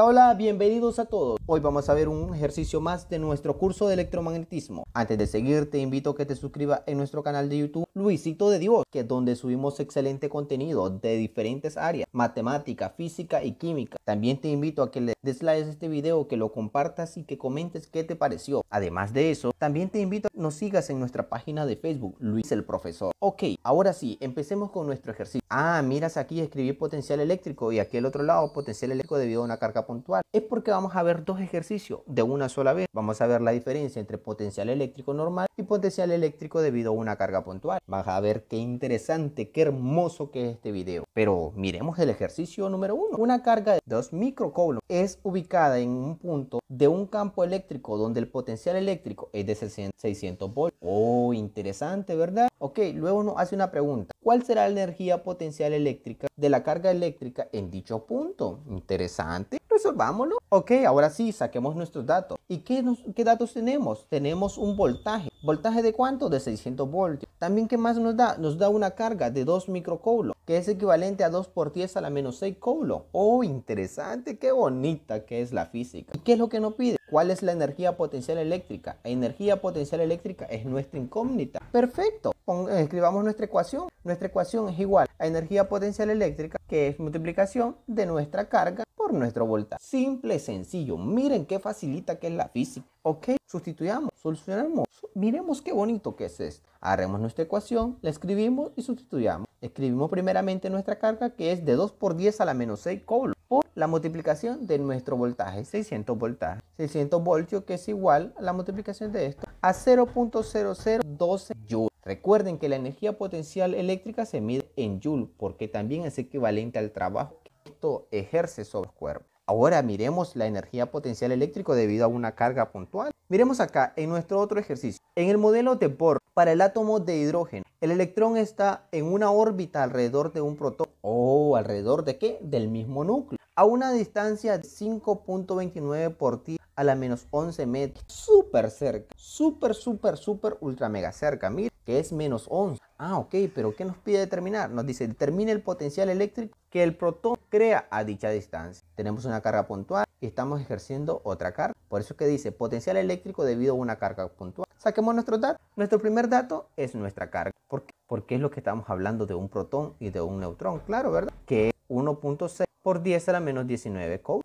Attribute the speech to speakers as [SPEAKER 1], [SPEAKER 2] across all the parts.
[SPEAKER 1] Hola, bienvenidos a todos. Hoy vamos a ver un ejercicio más de nuestro curso de electromagnetismo. Antes de seguir, te invito a que te suscribas en nuestro canal de YouTube Luisito de Dios, que es donde subimos excelente contenido de diferentes áreas, matemática, física y química. También te invito a que le slides este video, que lo compartas y que comentes qué te pareció. Además de eso, también te invito a que nos sigas en nuestra página de Facebook, Luis el Profesor. Ok, ahora sí, empecemos con nuestro ejercicio. Ah, miras aquí, escribí potencial eléctrico y aquí al otro lado potencial eléctrico debido a una carga puntual. Es porque vamos a ver dos ejercicios de una sola vez. Vamos a ver la diferencia entre potencial eléctrico normal y potencial eléctrico debido a una carga puntual. Vas a ver qué interesante, qué hermoso que es este video. Pero miremos el ejercicio número uno. Una carga de dos microcoulombs es ubicada en un punto de un campo eléctrico donde el potencial eléctrico es de 600 volts. Oh, interesante, ¿verdad? Ok, luego nos hace una pregunta. ¿Cuál será la energía potencial eléctrica de la carga eléctrica en dicho punto? Interesante resolvámoslo. Ok, ahora sí, saquemos nuestros datos. ¿Y qué, qué datos tenemos? Tenemos un voltaje. ¿Voltaje de cuánto? De 600 voltios. También, ¿qué más nos da? Nos da una carga de 2 microcoulos, que es equivalente a 2 por 10 a la menos 6 coulos. Oh, interesante, qué bonita que es la física. ¿Y qué es lo que nos pide? ¿Cuál es la energía potencial eléctrica? La energía potencial eléctrica es nuestra incógnita. Perfecto. Escribamos nuestra ecuación. Nuestra ecuación es igual a energía potencial eléctrica, que es multiplicación de nuestra carga nuestro voltaje. Simple, sencillo. Miren qué facilita que es la física. Ok, sustituyamos, solucionamos. Miremos qué bonito que es esto. Haremos nuestra ecuación, la escribimos y sustituyamos. Escribimos primeramente nuestra carga que es de 2 por 10 a la menos 6 coulomb por la multiplicación de nuestro voltaje, 600 voltajes. 600 voltios que es igual a la multiplicación de esto a 0.0012 joules. Recuerden que la energía potencial eléctrica se mide en joules porque también es equivalente al trabajo ejerce sobre el cuerpo. Ahora miremos la energía potencial eléctrico debido a una carga puntual. Miremos acá en nuestro otro ejercicio. En el modelo de Bohr, para el átomo de hidrógeno, el electrón está en una órbita alrededor de un protón. ¿O oh, alrededor de qué? Del mismo núcleo. A una distancia de 5.29 por ti a la menos 11 metros. Súper cerca. Súper, súper, súper, ultra mega cerca. Mira, que es menos 11. Ah, ok, pero ¿qué nos pide determinar? Nos dice, determine el potencial eléctrico que el protón crea a dicha distancia. Tenemos una carga puntual y estamos ejerciendo otra carga. Por eso que dice potencial eléctrico debido a una carga puntual. Saquemos nuestro dato. Nuestro primer dato es nuestra carga. ¿Por qué? Porque es lo que estamos hablando de un protón y de un neutrón, claro, ¿verdad? Que es 1.6 por 10 a la menos 19 coulomb.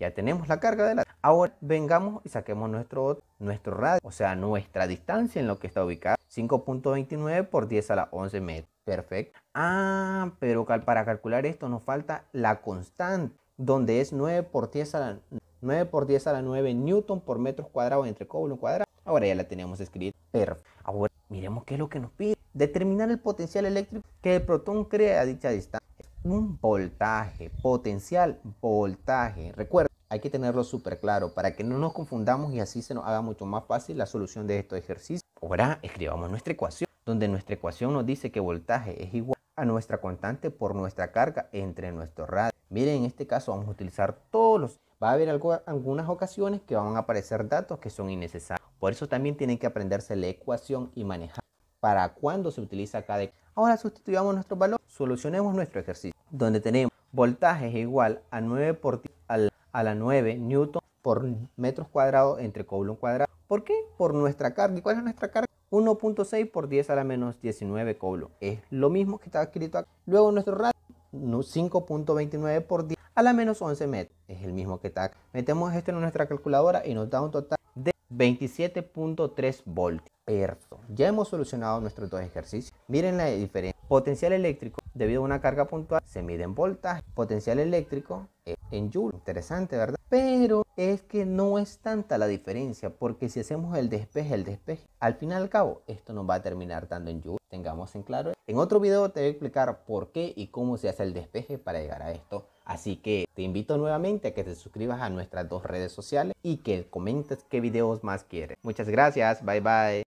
[SPEAKER 1] Ya tenemos la carga de la... Ahora vengamos y saquemos nuestro, nuestro radio, o sea, nuestra distancia en lo que está ubicada. 5.29 por 10 a la 11 metros. Perfecto. Ah, pero para calcular esto nos falta la constante, donde es 9 por 10 a la 9 a la newton por metros cuadrados entre coulomb cuadrado. Ahora ya la tenemos escrita. Perfecto. Ahora miremos qué es lo que nos pide. Determinar el potencial eléctrico que el protón crea a dicha distancia. Un voltaje, potencial, voltaje. Recuerda, hay que tenerlo súper claro para que no nos confundamos y así se nos haga mucho más fácil la solución de estos ejercicios. Ahora escribamos nuestra ecuación donde nuestra ecuación nos dice que voltaje es igual a nuestra constante por nuestra carga entre nuestro radio. Miren, en este caso vamos a utilizar todos los... Va a haber algunas ocasiones que van a aparecer datos que son innecesarios. Por eso también tienen que aprenderse la ecuación y manejar para cuándo se utiliza cada... Ahora sustituyamos nuestro valor, solucionemos nuestro ejercicio, donde tenemos voltaje es igual a 9 por a la 9 newton por metros cuadrados entre coulomb cuadrado. ¿Por qué? Por nuestra carga. ¿Y cuál es nuestra carga? 1.6 por 10 a la menos 19 coblo. Es lo mismo que está escrito acá. Luego nuestro ratio. 5.29 por 10 a la menos 11 metros. Es el mismo que está acá. Metemos esto en nuestra calculadora y nos da un total 27.3 voltios. Perfecto. Ya hemos solucionado nuestros dos ejercicios. Miren la diferencia. Potencial eléctrico debido a una carga puntual se mide en voltaje. Potencial eléctrico eh, en joule. Interesante, ¿verdad? Pero es que no es tanta la diferencia porque si hacemos el despeje, el despeje, al fin y al cabo, esto nos va a terminar dando en joule. Tengamos en claro. En otro video te voy a explicar por qué y cómo se hace el despeje para llegar a esto. Así que te invito nuevamente a que te suscribas a nuestras dos redes sociales y que comentes qué videos más quieres. Muchas gracias, bye bye.